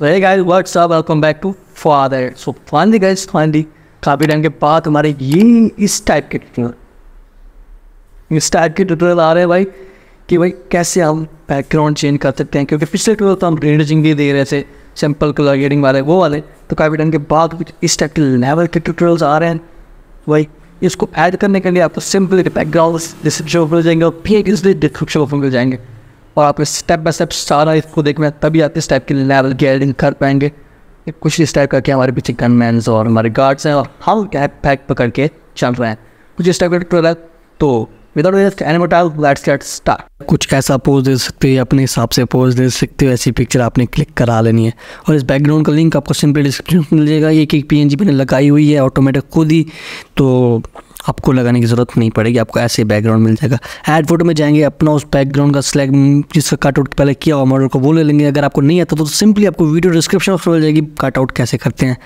तो hey guys what's up welcome back to father so finally guys finally काफ़ी time के बाद हमारे ये इस टाइप के इस टाइप के ट्यूटोरियल आ रहे हैं भाई कि भाई कैसे हम बैकग्राउंड चेंज कर सकते हैं क्योंकि पिछले ट्यूटोरियल तो हम रेडिंग भी दे रहे थे सिंपल कलर गेडिंग वाले वो वाले तो काफ़ी टाइम के बाद कुछ इस टाइप के लेवल के ट्यूटोरियल्स आ रहे हैं भाई इसको ऐड करने के लिए आपको सिंपल बैकग्राउंड डिस्क्रिप्शन पर मिल जाएंगे और फिर इसलिए डिस्क्रिप्शन पर मिल जाएंगे और आप स्टेप बाय स्टेप सारा इसको देख में तभी आप इस टाइप के लेवल गेयरिंग कर पाएंगे कुछ इस टाइप करके हमारे पीछे गनमैन और हमारे गार्ड्स हैं और हम क्या पैक पकड़ के चल रहे हैं कुछ इस टाइप का प्रोडक्ट तो विदाउट एनिमोटाइल लेट्स गेट स्टार्ट कुछ ऐसा पोज दे सकते हो अपने हिसाब से पोज दे सकते हो ऐसी पिक्चर आपने क्लिक करा लेनी है और इस बैकग्राउंड का लिंक आपको सिंपल डिस्क्रिप्शन मिल जाएगा एक एक पी ने लगाई हुई है ऑटोमेटिक खुद ही तो आपको लगाने की ज़रूरत नहीं पड़ेगी आपको ऐसे बैकग्राउंड मिल जाएगा एड फोटो में जाएंगे अपना उस बैकग्राउंड का सिलेक्ट जिसका कटआउट पहले किया हुआ मॉडल को वो ले लेंगे अगर आपको नहीं आता तो, सिंपली आपको वीडियो डिस्क्रिप्शन में मिल जाएगी कटआउट कैसे करते हैं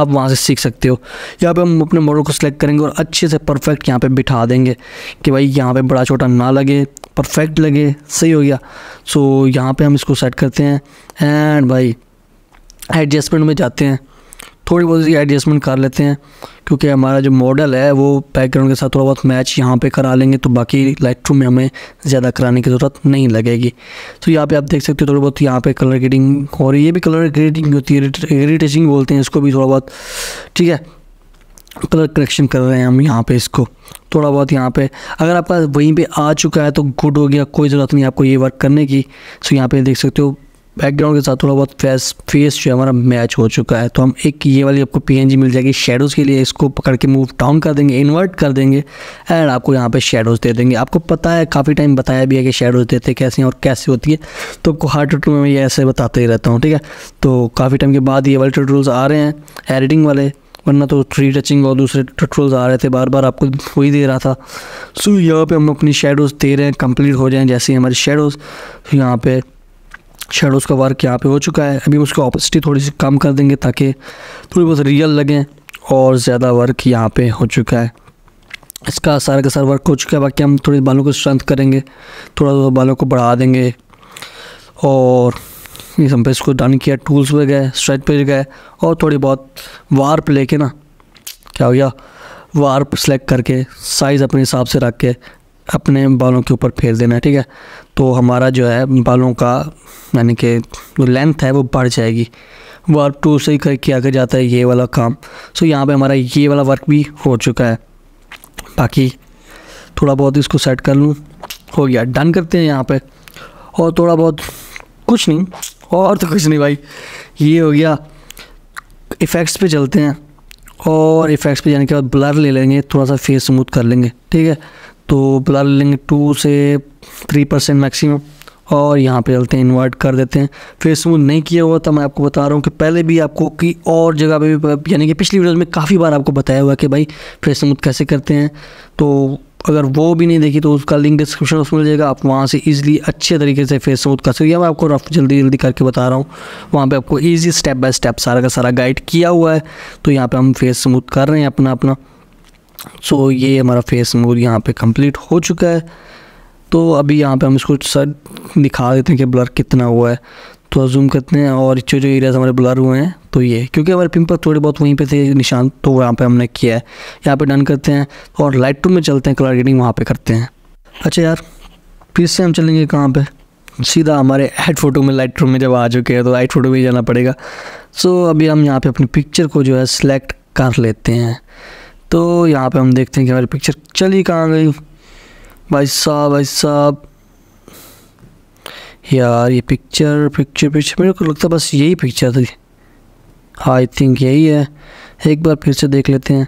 आप वहाँ से सीख सकते हो यहाँ पर हम अपने मॉडल को सिलेक्ट करेंगे और अच्छे से परफेक्ट यहाँ पर बिठा देंगे कि भाई यहाँ पर बड़ा छोटा ना लगे परफेक्ट लगे सही हो गया सो यहाँ पर हम इसको सेट करते हैं एंड भाई एडजस्टमेंट में जाते हैं थोड़ी बहुत इसकी एडजस्टमेंट कर लेते हैं क्योंकि हमारा जो मॉडल है वो बैकग्राउंड के साथ थोड़ा बहुत मैच यहाँ पे करा लेंगे तो बाकी लाइट में हमें ज़्यादा कराने की ज़रूरत नहीं लगेगी तो यहाँ पे आप देख सकते हो थोड़ी बहुत यहाँ पे कलर ग्रेडिंग और ये भी कलर ग्रेडिंग होती है इरीटेशन बोलते हैं इसको भी थोड़ा बहुत ठीक है कलर करेक्शन कर रहे हैं हम यहाँ पे इसको थोड़ा बहुत यहाँ पे अगर आपका वहीं पे आ चुका है तो गुड हो गया कोई ज़रूरत नहीं आपको ये वर्क करने की सो तो यहाँ पे देख सकते हो बैकग्राउंड के साथ थोड़ा बहुत फेस फेस जो है हमारा मैच हो चुका है तो हम एक ये वाली आपको पीएनजी मिल जाएगी शेडोज़ के लिए इसको पकड़ के मूव डाउन कर देंगे इन्वर्ट कर देंगे एंड आपको यहाँ पे शेडोज़ दे देंगे आपको पता है काफ़ी टाइम बताया भी है कि शेडोज़ देते कैसे हैं और कैसे होती है तो आपको हार्ड टूटू में ये ऐसे बताते ही रहता हूँ ठीक है तो काफ़ी टाइम के बाद ये वाले टूटूल्स आ रहे हैं एडिटिंग वाले वरना तो ट्री टचिंग और दूसरे ट्यूटोरियल्स आ रहे थे बार बार आपको वही दे रहा था सो यहाँ पर हम अपनी शेडोज़ दे रहे हैं कंप्लीट हो जाए जैसे हमारी शेडोज़ यहाँ पर शेडोज़ का वर्क यहाँ पे हो चुका है अभी उसकी ऑपोसिटी थोड़ी सी कम कर देंगे ताकि थोड़ी बहुत रियल लगें और ज़्यादा वर्क यहाँ पे हो चुका है इसका सारा का सारा वर्क हो चुका है बाकी हम थोड़े बालों को स्ट्रेंथ करेंगे थोड़ा थोड़ा बालों को बढ़ा देंगे और हम पे इसको डन किया टूल्स पर गए स्ट्रेच पे गए और थोड़ी बहुत वार्प लेके ना क्या हो गया वार्प सेलेक्ट करके साइज़ अपने हिसाब से रख के अपने बालों के ऊपर फेर देना है ठीक है तो हमारा जो है बालों का यानी कि जो लेंथ है वो बढ़ जाएगी वर्क टू से ही कर किया कर जाता है ये वाला काम सो यहाँ पे हमारा ये वाला वर्क भी हो चुका है बाकी थोड़ा बहुत इसको सेट कर लूँ हो गया डन करते हैं यहाँ पे और थोड़ा बहुत कुछ नहीं और तो कुछ नहीं भाई ये हो गया इफ़ेक्ट्स पे चलते हैं और इफ़ेक्ट्स पे जाने के बाद ब्लर ले लेंगे थोड़ा सा फेस स्मूथ कर लेंगे ठीक है तो बता लेंगे टू से थ्री परसेंट मैक्सिमम और यहाँ पे चलते हैं इन्वर्ट कर देते हैं फिर स्मूथ नहीं किया हुआ था मैं आपको बता रहा हूँ कि पहले भी आपको कि और जगह पे भी यानी कि पिछली वीडियोज़ में काफ़ी बार आपको बताया हुआ कि भाई फेस स्मूथ कैसे करते हैं तो अगर वो भी नहीं देखी तो उसका लिंक डिस्क्रिप्शन उसमें मिल जाएगा आप वहाँ से ईजिली अच्छे तरीके से फेस स्मूथ कर सकते हो मैं आपको रफ जल्दी जल्दी करके बता रहा हूँ वहाँ पे आपको ईजी स्टेप बाय स्टेप सारा का सारा गाइड किया हुआ है तो यहाँ पे हम फेस स्मूथ कर रहे हैं अपना अपना सो so, ये हमारा फेस मूव यहाँ पे कंप्लीट हो चुका है तो अभी यहाँ पे हम इसको सर दिखा देते हैं कि ब्लर कितना हुआ है तो जूम करते हैं और जो जो एरियाज हमारे ब्लर हुए हैं तो ये क्योंकि हमारे पिंपल थोड़े बहुत वहीं पे थे निशान तो यहाँ पे हमने किया है यहाँ पे डन करते हैं और लाइट रूम में चलते हैं कलर ग्रेडिंग वहाँ पर करते हैं अच्छा यार फिर से हम चलेंगे कहाँ पर सीधा हमारे हेड फोटो में लाइट रूम में जब आ चुके हैं तो लाइट फोटो में ही जाना पड़ेगा सो अभी हम यहाँ पर अपनी पिक्चर को जो है सिलेक्ट कर लेते हैं तो यहाँ पे हम देखते हैं कि हमारी पिक्चर चली कहाँ गई भाई साहब भाई साहब यार ये पिक्चर पिक्चर पिक्चर मेरे को लगता बस यही पिक्चर थी आई थिंक यही है एक बार फिर से देख लेते हैं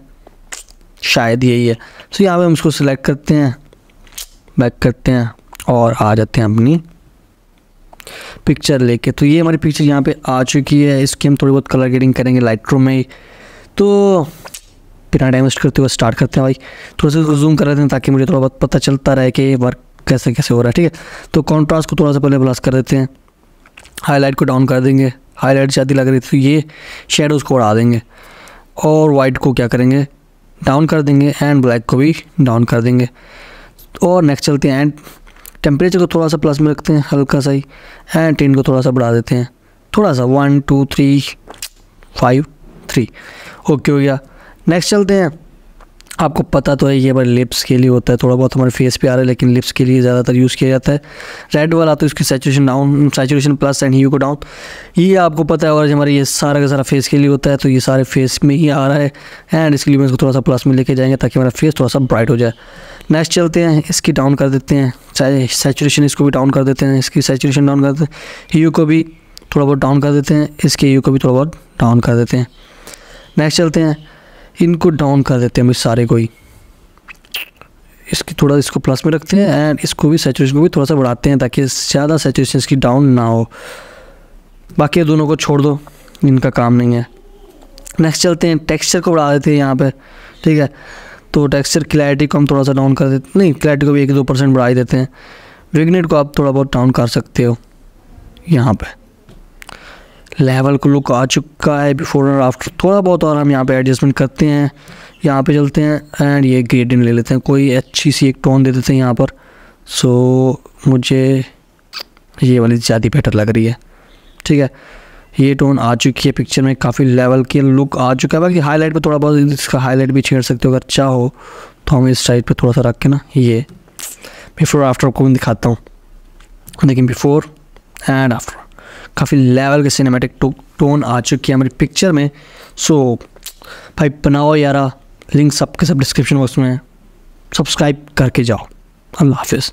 शायद यही है तो यहाँ पे हम उसको सिलेक्ट करते हैं बैक करते हैं और आ जाते हैं अपनी पिक्चर लेके तो ये हमारी पिक्चर यहाँ पे आ चुकी है इसकी हम थोड़ी बहुत कलर ग्रेडिंग करेंगे लाइट में ही तो बिना टाइम वेस्ट करते हुए स्टार्ट करते हैं भाई थोड़ा सा जूम कर देते हैं ताकि मुझे थोड़ा बहुत पता चलता रहे कि वर्क कैसे कैसे हो रहा है ठीक है तो कॉन्ट्रास्ट को थोड़ा सा पहले ब्लास्ट कर देते हैं हाईलाइट को डाउन कर देंगे हाईलाइट ज़्यादा लग रही थी तो ये शेडोज़ को उड़ा देंगे और वाइट को क्या करेंगे डाउन कर देंगे एंड ब्लैक को भी डाउन कर देंगे और नेक्स्ट चलते हैं एंड टेम्परेचर को थोड़ा सा प्लस में रखते हैं हल्का सा ही एंड टेन को थोड़ा सा बढ़ा देते हैं थोड़ा सा one two three five three okay हो गया नेक्स्ट चलते हैं आपको पता तो है ये हमारे लिप्स के लिए होता है थोड़ा बहुत हमारे फेस पे आ रहा है लेकिन लिप्स के लिए ज़्यादातर यूज़ किया जाता है रेड वाला तो इसकी situation down situation plus and you को डाउन ये आपको पता है और हमारे ये सारा का सारा फेस के लिए होता है तो ये सारे फेस में ही आ रहा है एंड इसके लिए मैं इसको थोड़ा सा प्लस में लेके जाएंगे ताकि हमारा फेस थोड़ा सा ब्राइट हो जाए नेक्स्ट चलते हैं इसकी डाउन कर देते हैं सेचुरेशन इसको भी डाउन कर देते हैं इसकी सेचुरेशन डाउन कर देते हैं यू को भी थोड़ा बहुत डाउन कर देते हैं इसके यू को भी थोड़ा बहुत डाउन कर देते हैं नेक्स्ट चलते हैं इनको डाउन कर देते हैं हम इस सारे को ही इसकी थोड़ा इसको प्लस में रखते हैं एंड इसको भी सेचुएशन को भी थोड़ा सा बढ़ाते हैं ताकि ज़्यादा सेचुएशन इसकी डाउन ना हो बाकी दोनों को छोड़ दो इनका काम नहीं है नेक्स्ट चलते हैं टेक्सचर को बढ़ा देते हैं यहाँ पे ठीक है तो टेक्सचर क्लैरिटी को हम थोड़ा सा डाउन कर देते नहीं क्लैरिटी को भी एक दो परसेंट बढ़ा ही देते हैं विगनेट को आप थोड़ा बहुत डाउन कर सकते हो यहाँ पर लेवल को लुक आ चुका है बिफोर और आफ्टर थोड़ा बहुत और हम यहाँ पे एडजस्टमेंट करते हैं यहाँ पे चलते हैं एंड ये ग्रेडिंग ले लेते हैं कोई अच्छी सी एक टोन दे देते हैं यहाँ पर सो so, मुझे ये वाली ज़्यादा बेटर लग रही है ठीक है ये टोन आ चुकी है पिक्चर में काफ़ी लेवल की लुक आ चुका है बाकी हाईलाइट पर थोड़ा बहुत इसका हाईलाइट भी छेड़ सकते हो अगर चाहो तो हम इस साइड पर थोड़ा सा रख के ना ये बिफ़ोर आफ्टर को भी दिखाता हूँ लेकिन बिफ़ोर एंड आफ्टर काफ़ी लेवल के सिनेमेटिक टो, टोन आ चुकी है हमारी पिक्चर में सो so, भाई बनाओ यारा लिंक सब के सब डिस्क्रिप्शन बॉक्स में सब्सक्राइब करके जाओ अल्लाह हाफिज़